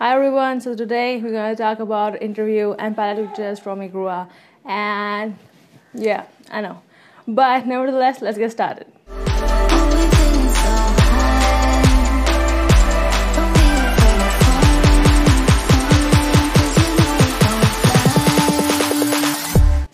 Hi everyone, so today we're going to talk about interview and pilot test from Igrua. And yeah, I know. But nevertheless, let's get started.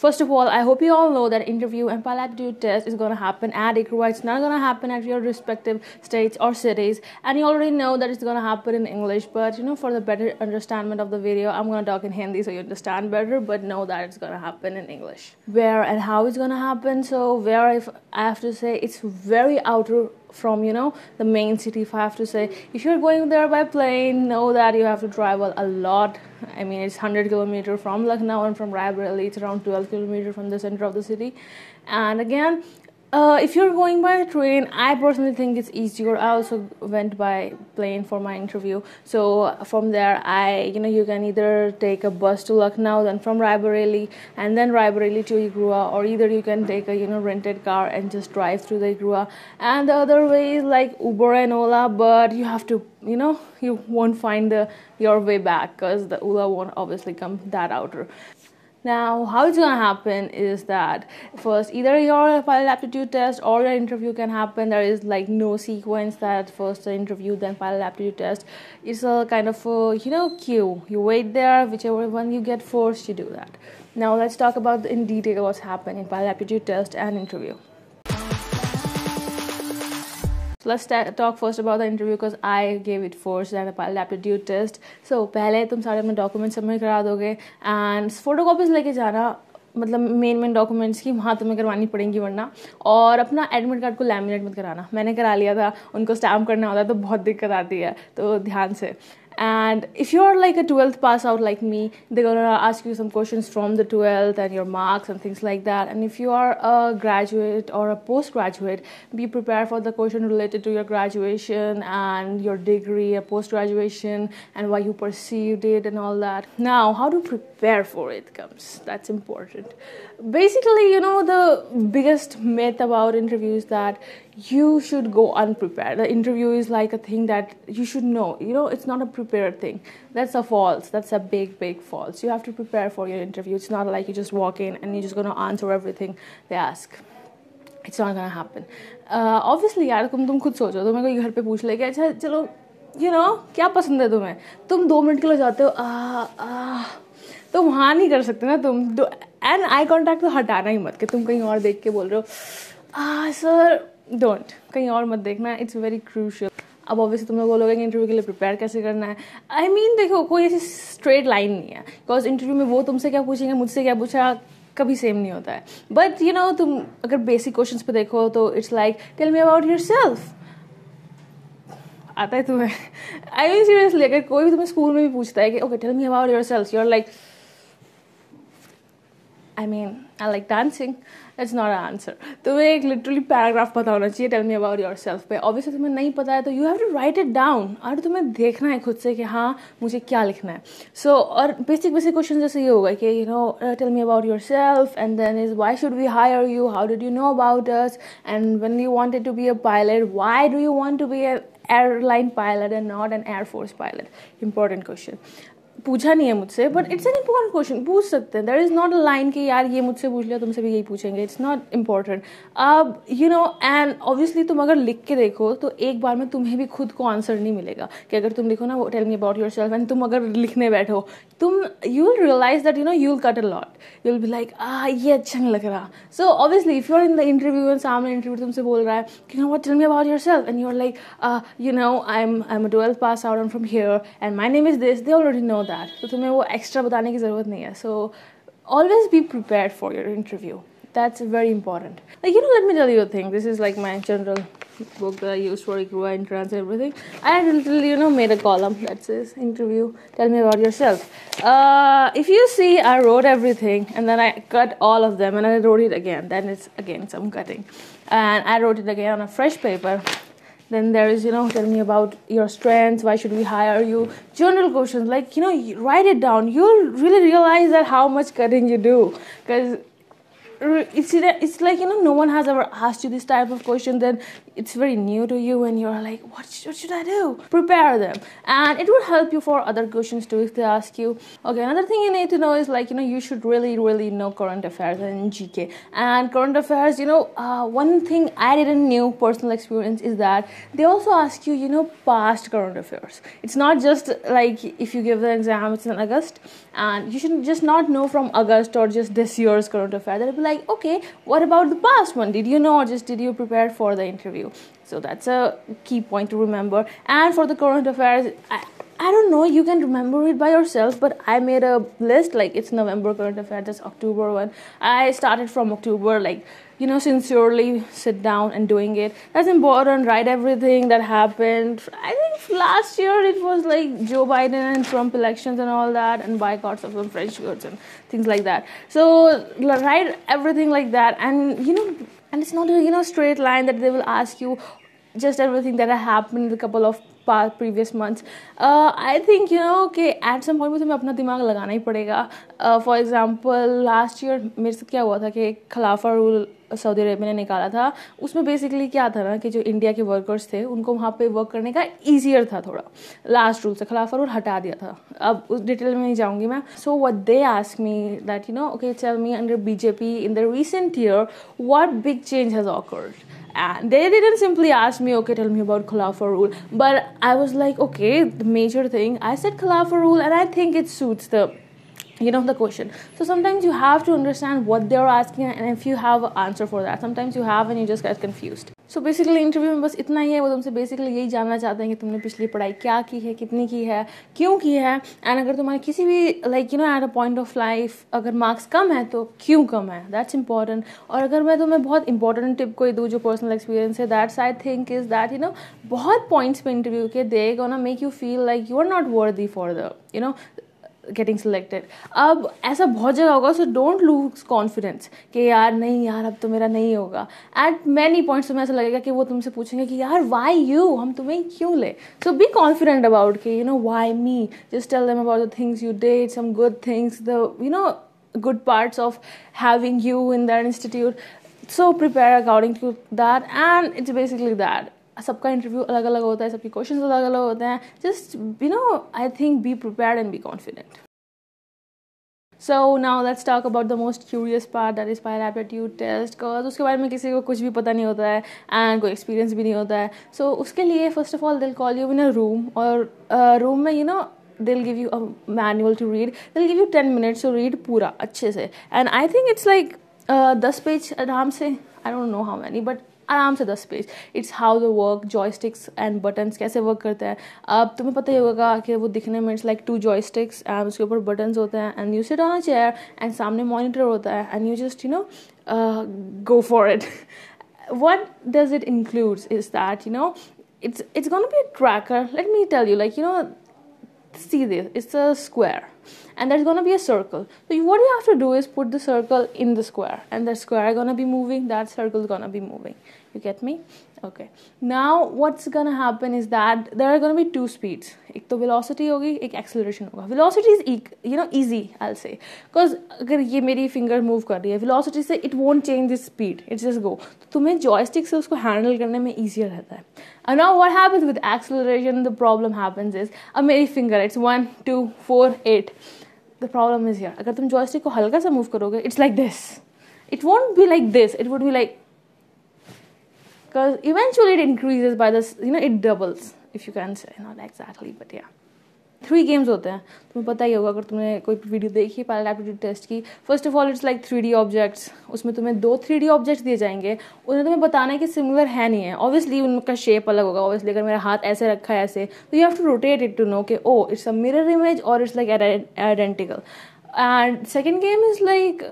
First of all, I hope you all know that interview and pilot aptitude test is going to happen at ICRUA. It's not going to happen at your respective states or cities. And you already know that it's going to happen in English. But, you know, for the better understanding of the video, I'm going to talk in Hindi so you understand better. But know that it's going to happen in English. Where and how it's going to happen. So where, if I have to say, it's very outer from you know the main city if i have to say if you're going there by plane know that you have to travel a lot i mean it's 100 kilometer from lucknow and from raebareli it's around 12 kilometer from the center of the city and again uh, if you're going by train, I personally think it's easier. I also went by plane for my interview. So from there, I you know you can either take a bus to Lucknow, then from Raebareli, and then Raebareli to Igrua, or either you can take a you know rented car and just drive through the Igrua. And the other way is like Uber and Ola, but you have to you know you won't find the your way back because the Ola won't obviously come that outer. Now, how it's gonna happen is that first either your pilot aptitude test or your interview can happen. There is like no sequence that first the interview, then pilot aptitude test. It's a kind of a, you know queue. You wait there, whichever one you get forced you do that. Now let's talk about in detail what's happened in pilot aptitude test and interview. So let's talk first about the interview because I gave it four and the pilot aptitude test. So पहले तुम सारे अपने document submit करा दोगे and photo copies लेके जाना मतलब main main documents की वहाँ तुम्हें करवानी पड़ेंगी वरना और अपना एडमिट कार्ड को लैमिनेट मत कराना मैंने करा लिया था उनको स्टैम्प करना होता है तो बहुत दिक्कत आती है तो ध्यान से and if you're like a 12th pass out like me they're going to ask you some questions from the 12th and your marks and things like that and if you are a graduate or a postgraduate be prepared for the question related to your graduation and your degree a post graduation and why you perceived it and all that now how to prepare for it comes that's important basically you know the biggest myth about interviews that you should go unprepared. The interview is like a thing that you should know. You know, it's not a prepared thing. That's a false. That's a big, big false. You have to prepare for your interview. It's not like you just walk in and you're just going to answer everything they ask. It's not going to happen. Uh, यार तुम तुम you you no know, क्या पसंद है तुम्हें तुम दो minute के लिए जाते हो तो वहाँ नहीं कर सकते ना तुम एंड आई कॉन्टैक्ट तो हटाना ही मत कि तुम कहीं और देख के बोल रहे हो सर डोंट कहीं और मत देखना इट्स वेरी क्रूशल अब ऑब्वियसली तुम लोग बोलोगे कि इंटरव्यू के लिए प्रिपेयर कैसे करना है आई I मीन mean, देखो कोई ऐसी स्ट्रेट लाइन नहीं है बिकॉज इंटरव्यू में वो तुमसे क्या पूछेंगे मुझसे क्या पूछा कभी सेम नहीं होता है बट यू नो तुम अगर बेसिक क्वेश्चन पे देखो तो it's like tell me about yourself आता है तुम्हें आई मीन सीरियसली अगर कोई भी तुम्हें स्कूल में भी पूछता है कि okay tell me about yourself are like I mean, I like dancing. That's not an answer. The way I literally paragraph tell me about yourself. But obviously, if you don't know, you have to write it down. And you have to see yourself, what I have to write. So, and basic, basic questions are like, you know, uh, tell me about yourself. And then is, why should we hire you? How did you know about us? And when you wanted to be a pilot, why do you want to be an airline pilot and not an air force pilot? Important question. पूछा नहीं है मुझसे but it's an important question पूछ सकते हैं there is not a line कि यार ये मुझसे पूछ लिया तुमसे भी यही पूछेंगे इट्स नॉट इम्पॉर्टेंट अब यू नो एंड ऑब्वियसली तुम अगर लिख के देखो तो एक बार में तुम्हें भी खुद को आंसर नहीं मिलेगा कि अगर तुम लिखो ना वो tell me about yourself and तुम अगर लिखने बैठो तुम you will realize that you know you will cut a lot you will भी लाइक आ ये अच्छा नहीं लग रहा so obviously if you are in the interview and सामने इंटरव्यू तुमसे बोल रहा है कि no what tell me about yourself and you are like you know I am I am twelfth pass out and from here and my name is this they already know that that तो तुम्हें वो extra बताने की ज़रूरत नहीं है so always be prepare for your interview that's very important You know, let me tell you a thing. This is like my general book that I use for IGRUA entrance everything. I literally, you know, made a column that says interview, tell me about yourself. Uh, if you see, I wrote everything and then I cut all of them and I wrote it again. Then it's again some cutting. And I wrote it again on a fresh paper then there is you know tell me about your strengths why should we hire you general questions like you know write it down you'll really realize that how much cutting you do because it's it's like you know no one has ever asked you this type of question then it's very new to you and you're like what should, what should i do prepare them and it will help you for other questions too if they ask you okay another thing you need to know is like you know you should really really know current affairs and gk and current affairs you know uh, one thing i didn't know personal experience is that they also ask you you know past current affairs it's not just like if you give the exam it's in august and you should just not know from august or just this year's current affairs. they'll be like like okay what about the past one did you know or just did you prepare for the interview so that's a key point to remember and for the current affairs I, I don't know, you can remember it by yourself, but I made a list like it's November current affairs, that's October one. I started from October, like you know, sincerely sit down and doing it. That's important. Write everything that happened. I think last year it was like Joe Biden and Trump elections and all that, and boycotts of some French goods and things like that. So write everything like that, and you know, and it's not a you know straight line that they will ask you just everything that happened in a couple of previous months I think you know कि at some point मुझे अपना दिमाग लगाना ही पड़ेगा for example last year मेरे साथ क्या हुआ था कि खिलाफा रूल सऊदी अरेबिया ने निकाला था उसमें बेसिकली क्या था ना कि जो इंडिया के वर्कर्स थे उनको वहाँ पे वर्क करने का ईजियर था थोड़ा लास्ट रूल से खिलाफा रूल हटा दिया था अब उस डिटेल में नहीं जाऊँगी मैं so what they ask me that you know okay tell me under BJP in the recent year what big change has occurred and they didn't simply ask me okay tell me about khilafah rule but i was like okay the major thing i said khilafah rule and i think it suits the you know the question so sometimes you have to understand what they're asking and if you have an answer for that sometimes you have and you just get confused so basically interview में बस इतना ही है वो तुमसे basically यही जानना चाहते हैं कि तुमने पिछली पढ़ाई क्या की है कितनी की है क्यों की है एंड अगर तुम्हारे किसी भी like you know at a point of life अगर मार्क्स कम है तो क्यों कम है दैट्स इंपॉर्टेंट और अगर मैं तुम्हें बहुत इंपॉर्टेंट टिप कोई दूँ जो पर्सनल एक्सपीरियंस है that's I think is that you know बहुत पॉइंट्स पे इंटरव्यू के देगा ना make you feel like you are not worthy for the you know getting selected अब ऐसा बहुत जगह होगा सो डोंट लूज कॉन्फिडेंस कि यार नहीं यार अब तो मेरा नहीं होगा एट मैनी पॉइंट्स तुम्हें ऐसा लगेगा कि वो तुमसे पूछेंगे कि यार वाई यू हम तुम्हें क्यों ले सो बी कॉन्फिडेंट अबाउट कि you know why me just tell them about the things you did some good things the you know good parts of having you in that institute so prepare according to that and it's basically that सबका interview अलग अलग होता है सबके question अलग अलग होते हैं just you know I think be prepare and be confident so now let's talk about the most curious part that is pure aptitude test cause उसके बारे में किसी को कुछ भी पता नहीं होता है एंड कोई एक्सपीरियंस भी नहीं होता है सो so, उसके लिए first of all they'll call you in a room और रूम uh, में you know they'll give you you to read they'll give they'll give you 10 minutes to read pura acche se and i think it's like uh, 10 page aram se i don't know आराम से दस page it's how the work joysticks and buttons कैसे work करते हैं अब तुम्हें पता ही होगा कि वो दिखने में it's like two joysticks and उसके ऊपर बटन्स होते हैं and you sit on a chair and सामने मॉनिटर होता है and you just you know go for it what does it includes is that you know it's it's gonna be a tracker let me tell you like you know see this it's a square and there's going to be a circle so what you have to do is put the circle in the square and the square going to be moving that circle is going to be moving you get me okay now what's gonna happen is that there are gonna be two speeds एक तो velocity होगी एक acceleration होगा velocity is you know easy I say because अगर ये मेरी finger move कर रही है वेलोसिटी से it won't change this speed it's just go तो तुम्हें जॉयस्टिक से उसको हैंडल करने में ईजियर रहता है and now what happen with acceleration the problem happens is a मेरी finger it's one two four eight the problem is here अगर तुम जॉयस्टिक को हल्का सा मूव करोगे it's like this it won't be like this it would be like because eventually it increases by this you know it doubles if you can say not exactly but yeah three games होते हैं तुम्हें पता ही होगा अगर तुमने कोई video देखी पहले एप्टीट्यूड टेस्ट की first of all it's like three D objects उसमें तुम्हें दो थ्री डी ऑब्जेक्ट्स दिए जाएंगे उन्हें तुम्हें बताना है कि सिमिलर है नहीं है ऑब्वियसली उनका शेप अलग होगा ऑब्वियसली अगर मेरा हाथ ऐसे रखा है ऐसे तो you have to rotate it to know कि oh it's a mirror image और it's like identical and second game is like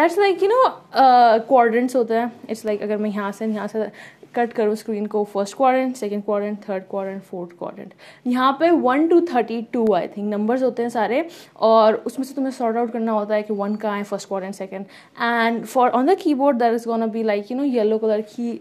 that's like you know quadrants होते हैं इट्स लाइक अगर मैं यहाँ से यहाँ से कट करूँ स्क्रीन को first quadrant second quadrant third quadrant fourth quadrant यहाँ पे one two thirty two I think numbers होते हैं सारे और उसमें से तुम्हें सॉर्ट आउट करना होता है कि वन कहाँ है first quadrant second and for on the keyboard that is gonna be like you know yellow colour की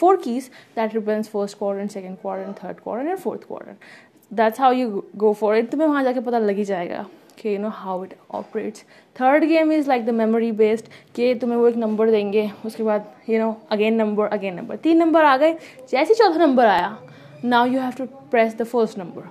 four keys that represents first quadrant second quadrant third quadrant and fourth quadrant that's how you go for it तुम्हें वहाँ जाके पता लग ही जाएगा कि you know how it operates third game is like the memory based कि तुम्हें वो एक नंबर देंगे उसके बाद you know again number again number तीन नंबर आ गए जैसे चौथा नंबर आया now you have to press the first number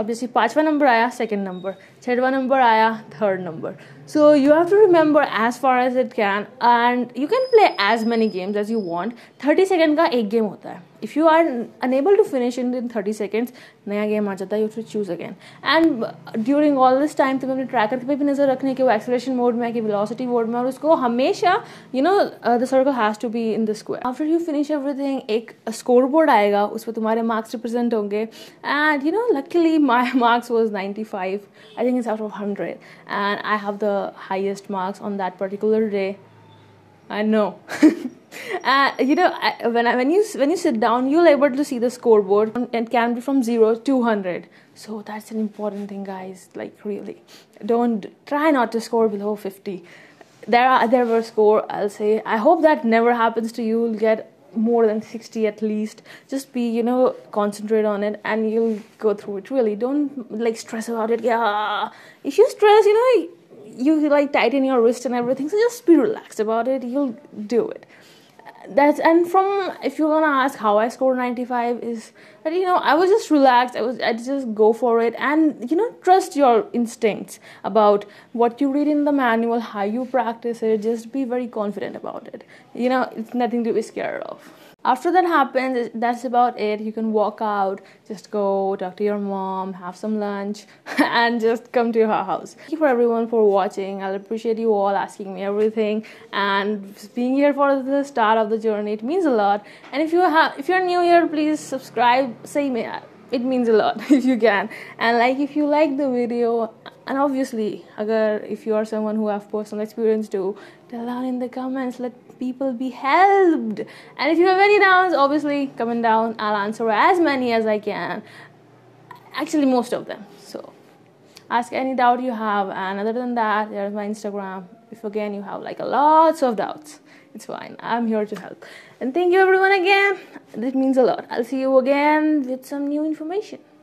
अब जैसे पाँचवा नंबर आया सेकेंड नंबर छठवा नंबर आया third number so you have to remember as far as it can and you can play as many games as you want thirty second का एक game होता है if you are unable to finish in in thirty seconds नया game आ जाता है you to choose again and during all this time तुम्हें अपने ट्रैकर पर भी नज़र रखने की वो एक्सलेशन मोड में है कि वेलोसिटी मोड में और उसको हमेशा you know the circle has to be in the square after you finish everything एक स्कोर बोर्ड आएगा उस पर तुम्हारे मार्क्स रिप्रेजेंट होंगे and you know luckily my marks was ninety five I think is out of hundred and I have the highest marks on that particular day I know. uh, you know, I, when I, when you when you sit down, you'll able to see the scoreboard and can be from zero to hundred. So that's an important thing, guys. Like really, don't try not to score below fifty. There are there were score. I'll say. I hope that never happens to you. You'll get more than 60 at least just be you know concentrate on it and you'll go through it really don't like stress about it yeah if you stress you know you like tighten your wrist and everything so just be relaxed about it you'll do it that's and from if you're gonna ask how I scored 95 is that you know I was just relaxed I was I just go for it and you know trust your instincts about what you read in the manual how you practice it just be very confident about it you know it's nothing to be scared of after that happens that's about it you can walk out just go talk to your mom have some lunch and just come to her house thank you for everyone for watching i appreciate you all asking me everything and being here for the start of the journey it means a lot and if you have if you're new here please subscribe say me eh, it means a lot if you can and like if you like the video and obviously agar if you are someone who have personal experience too tell down in the comments let people be helped? And if you have any doubts, obviously comment down. I'll answer as many as I can. Actually, most of them. So ask any doubt you have. And other than that, there's my Instagram. If again you have like a lots of doubts, it's fine. I'm here to help. And thank you everyone again. This means a lot. I'll see you again with some new information.